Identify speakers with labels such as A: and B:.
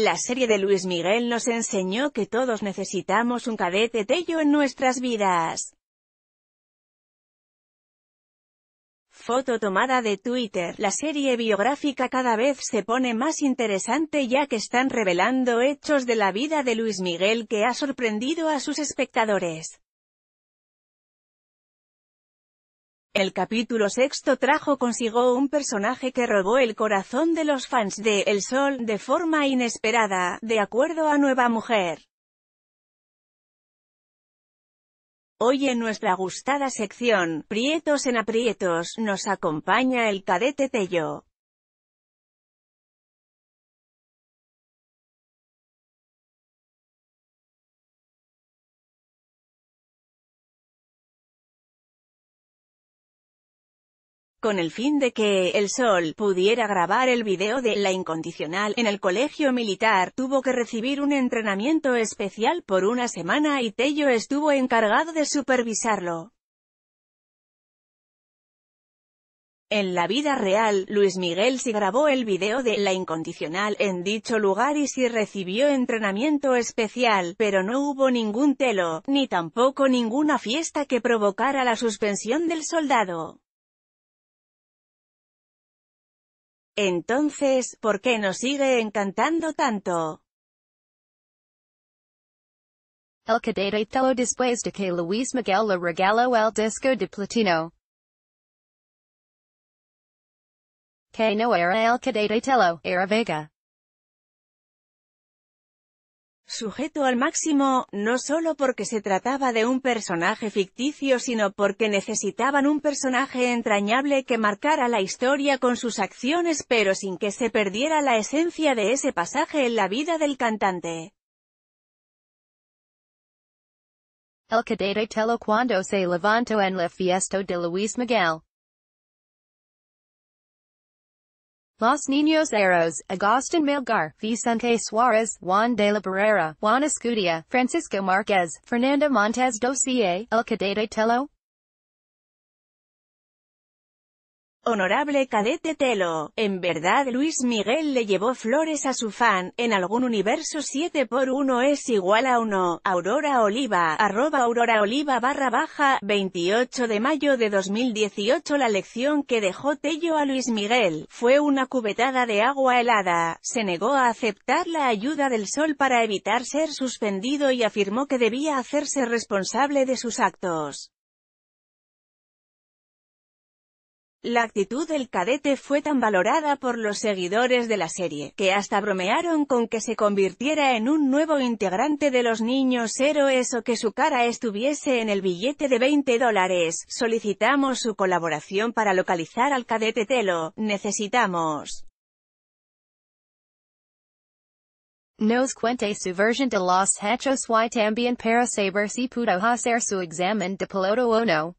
A: La serie de Luis Miguel nos enseñó que todos necesitamos un cadete Tello en nuestras vidas. Foto tomada de Twitter. La serie biográfica cada vez se pone más interesante ya que están revelando hechos de la vida de Luis Miguel que ha sorprendido a sus espectadores. El capítulo sexto trajo consigo un personaje que robó el corazón de los fans de El Sol de forma inesperada, de acuerdo a Nueva Mujer. Hoy en nuestra gustada sección, Prietos en Aprietos, nos acompaña el cadete Tello, con el fin de que El Sol pudiera grabar el video de La Incondicional en el colegio militar, tuvo que recibir un entrenamiento especial por una semana y Tello estuvo encargado de supervisarlo. En la vida real, Luis Miguel sí grabó el video de La Incondicional en dicho lugar y sí recibió entrenamiento especial, pero no hubo ningún telo, ni tampoco ninguna fiesta que provocara la suspensión del soldado. Entonces, ¿por qué nos sigue encantando tanto?
B: El telo después de que Luis Miguel le regaló el disco de platino. Que no era el telo era Vega
A: sujeto al máximo, no solo porque se trataba de un personaje ficticio sino porque necesitaban un personaje entrañable que marcara la historia con sus acciones pero sin que se perdiera la esencia de ese pasaje en la vida del cantante.
B: El cadete telo cuando se levanto en la fiesta de Luis Miguel. Los Niños Eros, Agustin Melgar, Vicente Suarez, Juan de la Barrera, Juan Escudia, Francisco Marquez, Fernando Montes Dossier, El Cadete Tello,
A: Honorable Cadete Telo, en verdad Luis Miguel le llevó flores a su fan, en algún universo 7 por 1 es igual a 1, Aurora Oliva, arroba Aurora Oliva barra baja, 28 de mayo de 2018 La lección que dejó Tello a Luis Miguel, fue una cubetada de agua helada, se negó a aceptar la ayuda del sol para evitar ser suspendido y afirmó que debía hacerse responsable de sus actos. La actitud del cadete fue tan valorada por los seguidores de la serie, que hasta bromearon con que se convirtiera en un nuevo integrante de los niños héroes o que su cara estuviese en el billete de 20 dólares. Solicitamos su colaboración para localizar al cadete Telo, necesitamos.
B: Nos cuente su versión de los hechos y también para saber si pudo hacer su examen de piloto o no.